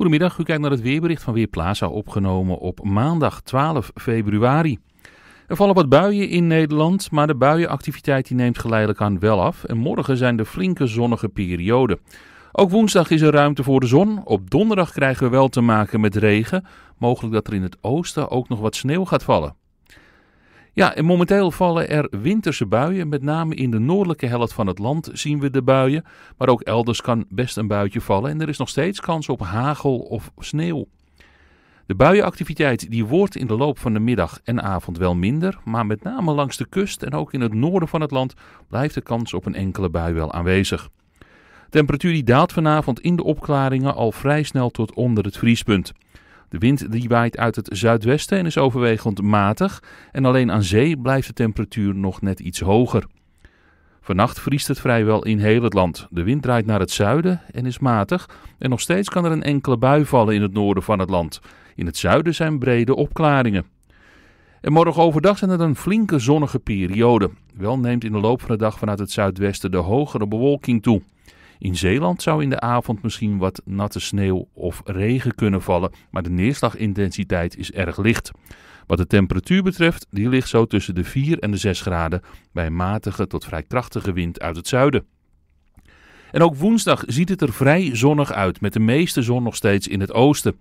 Goedemiddag, u kijkt naar het weerbericht van Weerplaza, opgenomen op maandag 12 februari. Er vallen wat buien in Nederland, maar de buienactiviteit die neemt geleidelijk aan wel af. En morgen zijn de flinke zonnige perioden. Ook woensdag is er ruimte voor de zon. Op donderdag krijgen we wel te maken met regen. Mogelijk dat er in het oosten ook nog wat sneeuw gaat vallen. Ja, en momenteel vallen er winterse buien. Met name in de noordelijke helft van het land zien we de buien. Maar ook elders kan best een buitje vallen. En er is nog steeds kans op hagel of sneeuw. De buienactiviteit die wordt in de loop van de middag en avond wel minder, maar met name langs de kust en ook in het noorden van het land blijft de kans op een enkele bui wel aanwezig. temperatuur die daalt vanavond in de opklaringen al vrij snel tot onder het vriespunt. De wind die waait uit het zuidwesten en is overwegend matig en alleen aan zee blijft de temperatuur nog net iets hoger. Vannacht vriest het vrijwel in heel het land. De wind draait naar het zuiden en is matig en nog steeds kan er een enkele bui vallen in het noorden van het land. In het zuiden zijn brede opklaringen. En morgen overdag zijn het een flinke zonnige periode. Wel neemt in de loop van de dag vanuit het zuidwesten de hogere bewolking toe. In Zeeland zou in de avond misschien wat natte sneeuw of regen kunnen vallen, maar de neerslagintensiteit is erg licht. Wat de temperatuur betreft, die ligt zo tussen de 4 en de 6 graden bij een matige tot vrij krachtige wind uit het zuiden. En ook woensdag ziet het er vrij zonnig uit, met de meeste zon nog steeds in het oosten.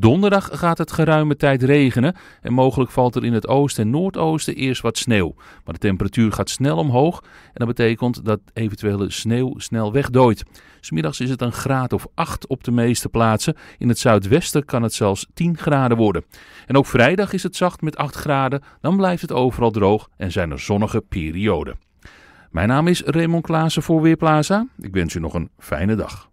Donderdag gaat het geruime tijd regenen en mogelijk valt er in het oosten en noordoosten eerst wat sneeuw. Maar de temperatuur gaat snel omhoog en dat betekent dat eventuele sneeuw snel wegdooit. Smiddags is het een graad of 8 op de meeste plaatsen. In het zuidwesten kan het zelfs 10 graden worden. En ook vrijdag is het zacht met 8 graden. Dan blijft het overal droog en zijn er zonnige perioden. Mijn naam is Raymond Klaassen voor Weerplaza. Ik wens u nog een fijne dag.